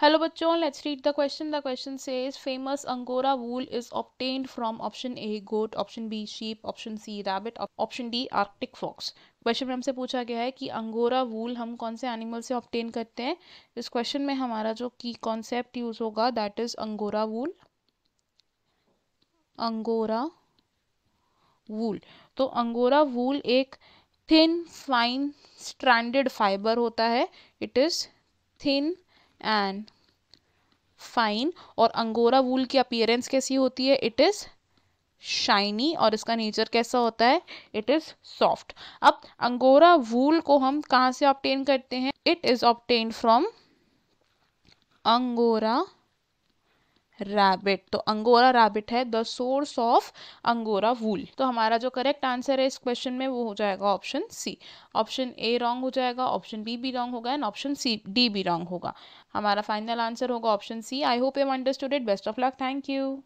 hello बच्चों let's read the question the question says famous angora wool is obtained from option A goat option B sheep option C rabbit option D Arctic fox question में हमसे पूछा गया है कि angora wool हम कौन से एनिमल से ऑप्टेन करते हैं इस क्वेश्चन में हमारा जो की कॉन्सेप्ट यूज होगा that is angora wool angora wool तो अंगोरा वूल एक थिन फाइन स्ट्रैंडेड फाइबर होता है it is thin and fine और अंगोरा वूल की अपियरेंस कैसी होती है इट इज़ शाइनी और इसका नेचर कैसा होता है इट इज़ सॉफ्ट अब अंगोरा वूल को हम कहाँ से ऑप्टेन करते हैं it is obtain from angora rabbit तो अंगोरा रैबिट है the source of angora wool तो हमारा जो करेक्ट आंसर है इस क्वेश्चन में वो हो जाएगा option C option A wrong हो जाएगा ऑप्शन बी भी रॉन्ग होगा एंड ऑप्शन सी डी भी रॉन्ग होगा हमारा फाइनल आंसर होगा option C I hope am understood it best of luck thank you